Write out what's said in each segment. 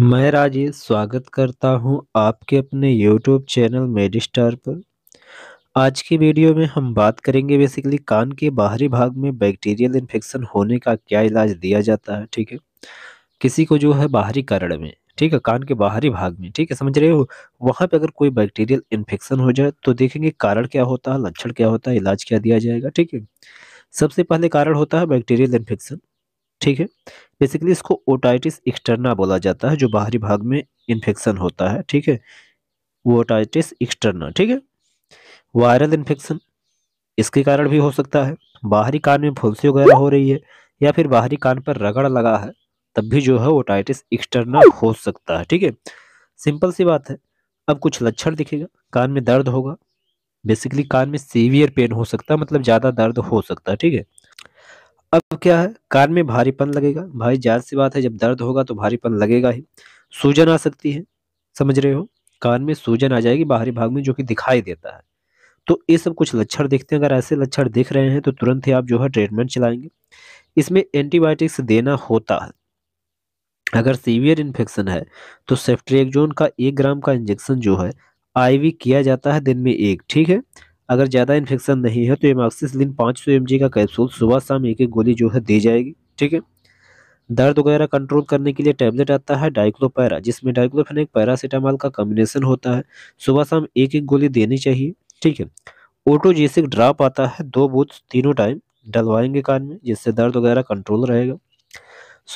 मैं राजेश स्वागत करता हूं आपके अपने YouTube चैनल मेडिस्टार पर आज की वीडियो में हम बात करेंगे बेसिकली कान के बाहरी भाग में बैक्टीरियल इन्फेक्शन होने का क्या इलाज दिया जाता है ठीक है किसी को जो है बाहरी कारण में ठीक है कान के बाहरी भाग में ठीक है समझ रहे हो वहाँ पे अगर कोई बैक्टीरियल इन्फेक्शन हो जाए तो देखेंगे कारण क्या होता है लक्षण क्या होता है इलाज क्या दिया जाएगा ठीक है सबसे पहले कारण होता है बैक्टीरियल इन्फेक्शन ठीक है बेसिकली इसको ओटाइटिस एक्सटर्ना बोला जाता है जो बाहरी भाग में इन्फेक्शन होता है ठीक है वो ओटाइटिस एक्सटर्ना ठीक है वायरल इन्फेक्शन इसके कारण भी हो सकता है बाहरी कान में फुंसी वगैरह हो रही है या फिर बाहरी कान पर रगड़ लगा है तब भी जो है ओटाइटिस एक्सटर्ना हो सकता है ठीक है सिंपल सी बात है अब कुछ लक्षण दिखेगा कान में दर्द होगा बेसिकली कान में सीवियर पेन हो सकता है मतलब ज़्यादा दर्द हो सकता है ठीक है अब क्या है कान में भारीपन लगेगा भाई जान सी बात है जब दर्द होगा तो भारीपन लगेगा ही सूजन आ सकती है समझ रहे हो कान में सूजन आ जाएगी बाहरी भाग में जो कि दिखाई देता है तो ये सब कुछ लक्षण देखते हैं अगर ऐसे लक्षण दिख रहे हैं तो तुरंत ही आप जो है ट्रीटमेंट चलाएंगे इसमें एंटीबायोटिक्स देना होता है अगर सीवियर इन्फेक्शन है तो सेफ्ट्रेक्जोन का एक ग्राम का इंजेक्शन जो है आईवी किया जाता है दिन में एक ठीक है अगर ज़्यादा इन्फेक्शन नहीं है तो एमाक्सिसलिन पाँच सौ एम का कैप्सूल सुबह शाम एक एक गोली जो है दी जाएगी ठीक है दर्द वगैरह कंट्रोल करने के लिए टैबलेट आता है डाइक्लोपैरा जिसमें डाइक्लोफेनिक पैरासीटामॉल का कम्बिनेशन होता है सुबह शाम एक एक गोली देनी चाहिए ठीक है ओटोजेसिक ड्राप आता है दो बूथ तीनों टाइम डलवाएंगे कान में जिससे दर्द वगैरह कंट्रोल रहेगा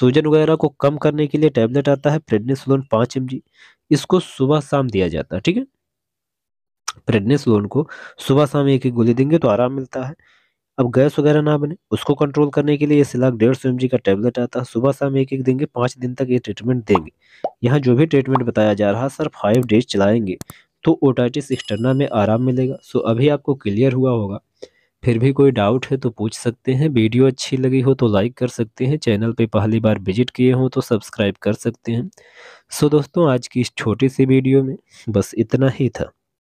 सूजन वगैरह को कम करने के लिए टैबलेट आता है प्रेडनिसोलोन पाँच एम इसको सुबह शाम दिया जाता है ठीक है प्रेगनेंस लोन को सुबह शाम एक एक गोली देंगे तो आराम मिलता है अब गैस वगैरह ना बने उसको कंट्रोल करने के लिए ये सिलाक डेढ़ सौ एम का टैबलेट आता है सुबह शाम एक एक देंगे पाँच दिन तक ये ट्रीटमेंट देंगे यहाँ जो भी ट्रीटमेंट बताया जा रहा है सर फाइव डेज चलाएंगे तो ओटाइटिस एक्सटर्ना में आराम मिलेगा सो अभी आपको क्लियर हुआ होगा फिर भी कोई डाउट है तो पूछ सकते हैं वीडियो अच्छी लगी हो तो लाइक कर सकते हैं चैनल पर पहली बार विजिट किए हों तो सब्सक्राइब कर सकते हैं सो दोस्तों आज की इस छोटी सी वीडियो में बस इतना ही था